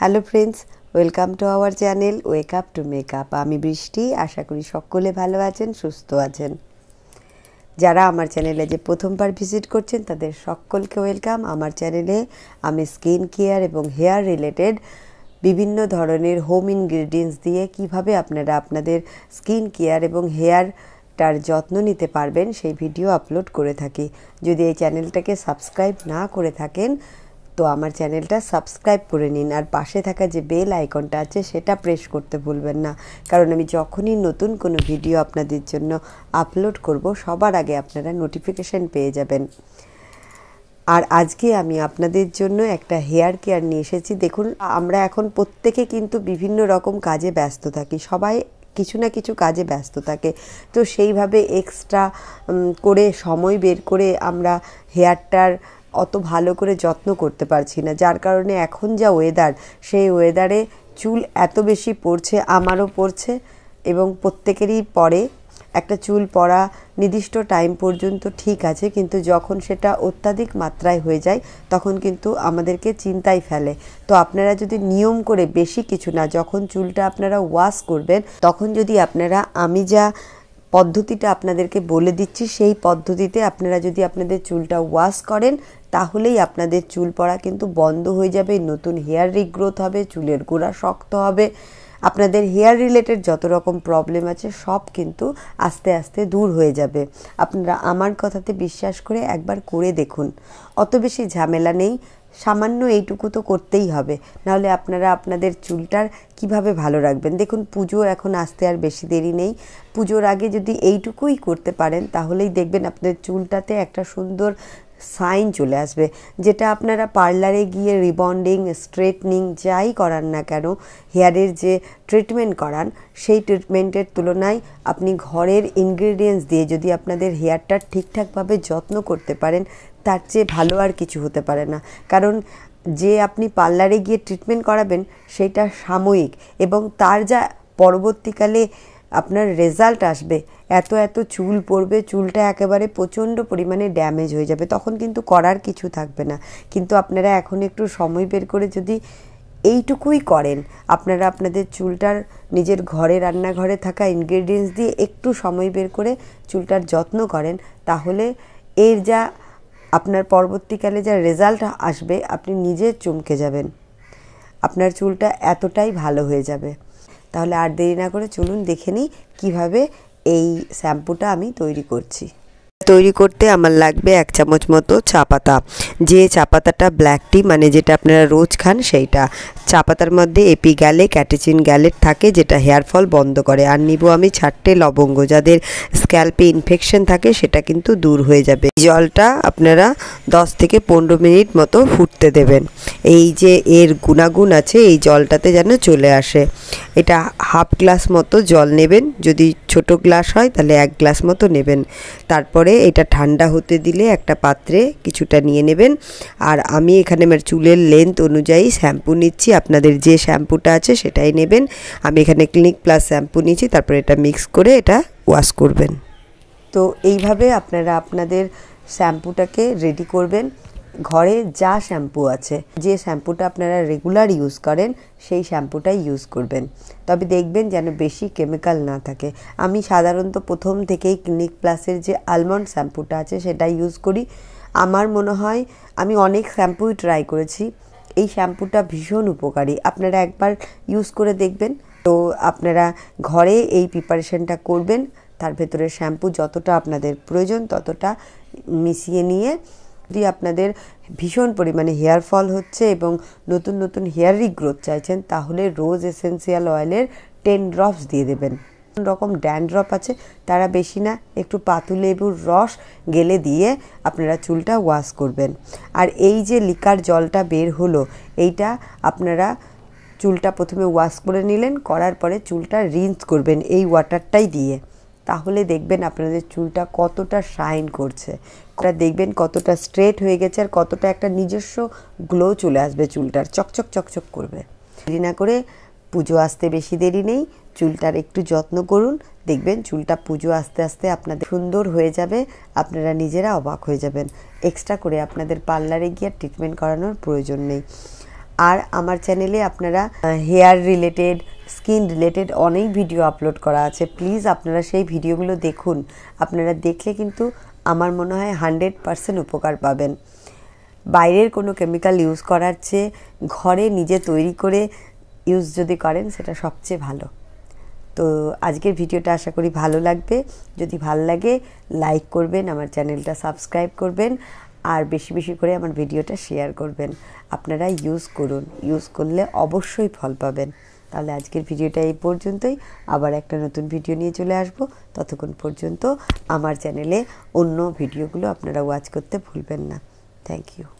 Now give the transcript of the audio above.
hello friends welcome to our channel wake up to make up আমি বৃষ্টি আশা করি সকলে ভালো আছেন সুস্থ আছেন যারা আমার চ্যানেলে যে প্রথমবার ভিজিট করছেন তাদের সকলকে ওয়েলকাম আমার চ্যানেলে আমি স্কিন কেয়ার এবং হেয়ার রিলেটেড বিভিন্ন ধরনের হোম ইনগ্রিডিয়েন্টস দিয়ে কিভাবে আপনারা আপনাদের স্কিন কেয়ার এবং হেয়ার তার যত্ন নিতে পারবেন সেই ভিডিও আপলোড করে থাকি যদি এই চ্যানেলটাকে সাবস্ক্রাইব না করে থাকেন তো আমার চ্যানেলটা সাবস্ক্রাইব করে নিন আর পাশে থাকা যে বেল আইকনটা আছে সেটা প্রেস করতে ভুলবেন না কারণ আমি যখনই নতুন কোনো ভিডিও আপনাদের জন্য আপলোড করব সবার আগে আপনারা নোটিফিকেশান পেয়ে যাবেন আর আজকে আমি আপনাদের জন্য একটা হেয়ার কেয়ার নিয়ে এসেছি দেখুন আমরা এখন প্রত্যেকে কিন্তু বিভিন্ন রকম কাজে ব্যস্ত থাকি সবাই কিছু না কিছু কাজে ব্যস্ত থাকে তো সেইভাবে এক্সট্রা করে সময় বের করে আমরা হেয়ারটার অত ভালো করে যত্ন করতে পারছি না যার কারণে এখন যা ওয়েদার সেই ওয়েদারে চুল এত বেশি পড়ছে আমারও পড়ছে এবং প্রত্যেকেরই পরে একটা চুল পড়া নির্দিষ্ট টাইম পর্যন্ত ঠিক আছে কিন্তু যখন সেটা অত্যাধিক মাত্রায় হয়ে যায় তখন কিন্তু আমাদেরকে চিন্তায় ফেলে তো আপনারা যদি নিয়ম করে বেশি কিছু না যখন চুলটা আপনারা ওয়াশ করবেন তখন যদি আপনারা আমি যা পদ্ধতিটা আপনাদেরকে বলে দিচ্ছি সেই পদ্ধতিতে আপনারা যদি আপনাদের চুলটা ওয়াশ করেন তাহলেই আপনাদের চুল পড়া কিন্তু বন্ধ হয়ে যাবে নতুন হেয়ার রিগ্রোথ হবে চুলের গোড়া শক্ত হবে আপনাদের হেয়ার রিলেটেড যত রকম প্রবলেম আছে সব কিন্তু আস্তে আস্তে দূর হয়ে যাবে আপনারা আমার কথাতে বিশ্বাস করে একবার করে দেখুন অত বেশি ঝামেলা নেই সামান্য এইটুকু তো করতেই হবে নাহলে আপনারা আপনাদের চুলটার কিভাবে ভালো রাখবেন দেখুন পুজো এখন আসতে আর বেশি দেরি নেই পুজোর আগে যদি এইটুকুই করতে পারেন তাহলেই দেখবেন আপনাদের চুলটাতে একটা সুন্দর সাইন চলে আসবে যেটা আপনারা পার্লারে গিয়ে রিবন্ডিং স্ট্রেটনিং যাই করান না কেন হেয়ারের যে ট্রিটমেন্ট করান সেই ট্রিটমেন্টের তুলনায় আপনি ঘরের ইনগ্রিডিয়েন্টস দিয়ে যদি আপনাদের হেয়ারটা ঠিকঠাকভাবে যত্ন করতে পারেন তার চেয়ে ভালো আর কিছু হতে পারে না কারণ যে আপনি পার্লারে গিয়ে ট্রিটমেন্ট করাবেন সেটা সাময়িক এবং তার যা পরবর্তীকালে আপনার রেজাল্ট আসবে এত এত চুল পড়বে চুলটা একেবারে প্রচণ্ড পরিমাণে ড্যামেজ হয়ে যাবে তখন কিন্তু করার কিছু থাকবে না কিন্তু আপনারা এখন একটু সময় বের করে যদি এইটুকুই করেন আপনারা আপনাদের চুলটার নিজের ঘরে রান্নাঘরে থাকা ইনগ্রেডিয়েন্টস দিয়ে একটু সময় বের করে চুলটার যত্ন করেন তাহলে এর যা আপনার পরবর্তীকালে যা রেজাল্ট আসবে আপনি নিজে চমকে যাবেন আপনার চুলটা এতটাই ভালো হয়ে যাবে তাহলে আর দেরি না করে চলুন দেখে নিই কীভাবে এই শ্যাম্পুটা আমি তৈরি করছি তৈরি করতে আমার লাগবে এক চামচ মতো চা পাতা যে চা পাতাটা ব্ল্যাক টি মানে যেটা আপনারা রোজ খান সেইটা চা পাতার মধ্যে এপি গ্যালে ক্যাটেচিন গ্যালেট থাকে যেটা হেয়ার ফল বন্ধ করে আর নিব আমি ছাড়টে লবঙ্গ যাদের স্ক্যাল্পে ইনফেকশন থাকে সেটা কিন্তু দূর হয়ে যাবে জলটা আপনারা 10 থেকে পনেরো মিনিট মতো ফুটতে দেবেন এই যে এর গুণাগুণ আছে এই জলটাতে যেন চলে আসে এটা হাফ গ্লাস মতো জল নেবেন যদি ছোট গ্লাস হয় তাহলে এক গ্লাস মতো নেবেন তারপরে এটা ঠান্ডা হতে দিলে একটা পাত্রে কিছুটা নিয়ে নেবেন আর আমি এখানে আমার চুলের লেন্থ অনুযায়ী শ্যাম্পু নিচ্ছি আপনাদের যে শ্যাম্পুটা আছে সেটাই নেবেন আমি এখানে ক্লিনিক প্লাস শ্যাম্পু নিচ্ছি তারপরে এটা মিক্স করে এটা ওয়াশ করবেন তো এইভাবে আপনারা আপনাদের শ্যাম্পুটাকে রেডি করবেন ঘরে যা শ্যাম্পু আছে যে শ্যাম্পুটা আপনারা রেগুলার ইউজ করেন সেই শ্যাম্পুটাই ইউজ করবেন তবে দেখবেন যেন বেশি কেমিক্যাল না থাকে আমি সাধারণত প্রথম থেকেই ক্লিনিক প্লাসের যে আলমন্ড শ্যাম্পুটা আছে সেটা ইউজ করি আমার মনে হয় আমি অনেক শ্যাম্পুই ট্রাই করেছি এই শ্যাম্পুটা ভীষণ উপকারী আপনারা একবার ইউজ করে দেখবেন তো আপনারা ঘরে এই প্রিপারেশনটা করবেন তার ভেতরে শ্যাম্পু যতটা আপনাদের প্রয়োজন ততটা মিশিয়ে নিয়ে দিয়ে আপনাদের ভীষণ পরিমাণে হেয়ার ফল হচ্ছে এবং নতুন নতুন হেয়ার গ্রোথ চাইছেন তাহলে রোজ এসেন্সিয়াল অয়েলের টেন ড্রপস দিয়ে দেবেন রকম ড্যান্ড্রপ আছে তারা বেশি না একটু পাতু লেবুর রস গেলে দিয়ে আপনারা চুলটা ওয়াশ করবেন আর এই যে লিকার জলটা বের হলো এইটা আপনারা চুলটা প্রথমে ওয়াশ করে নিলেন করার পরে চুলটা রিন্স করবেন এই ওয়াটারটাই দিয়ে তাহলে দেখবেন আপনাদের চুলটা কতটা শাইন করছে ওটা দেখবেন কতটা স্ট্রেট হয়ে গেছে আর কতটা একটা নিজস্ব গ্লো চলে আসবে চুলটার চকচক চকচক করবে দেরি না করে পুজো আসতে বেশি দেরি নেই চুলটার একটু যত্ন করুন দেখবেন চুলটা পুজো আস্তে আস্তে আপনাদের সুন্দর হয়ে যাবে আপনারা নিজেরা অবাক হয়ে যাবেন এক্সট্রা করে আপনাদের পার্লারে গিয়ে ট্রিটমেন্ট করানোর প্রয়োজন নেই আর আমার চ্যানেলে আপনারা হেয়ার রিলেটেড স্কিন রিলেটেড অনেক ভিডিও আপলোড করা আছে প্লিজ আপনারা সেই ভিডিওগুলো দেখুন আপনারা দেখলে কিন্তু আমার মনে হয় হান্ড্রেড পারসেন্ট উপকার পাবেন বাইরের কোনো কেমিক্যাল ইউজ করার চেয়ে ঘরে নিজে তৈরি করে ইউজ যদি করেন সেটা সবচেয়ে ভালো তো আজকের ভিডিওটা আশা করি ভালো লাগবে যদি ভালো লাগে লাইক করবেন আমার চ্যানেলটা সাবস্ক্রাইব করবেন আর বেশি বেশি করে আমার ভিডিওটা শেয়ার করবেন আপনারা ইউজ করুন ইউজ করলে অবশ্যই ফল পাবেন তাহলে আজকের ভিডিওটা এই পর্যন্তই আবার একটা নতুন ভিডিও নিয়ে চলে আসব ততক্ষণ পর্যন্ত আমার চ্যানেলে অন্য ভিডিওগুলো আপনারা ওয়াচ করতে ভুলবেন না থ্যাংক ইউ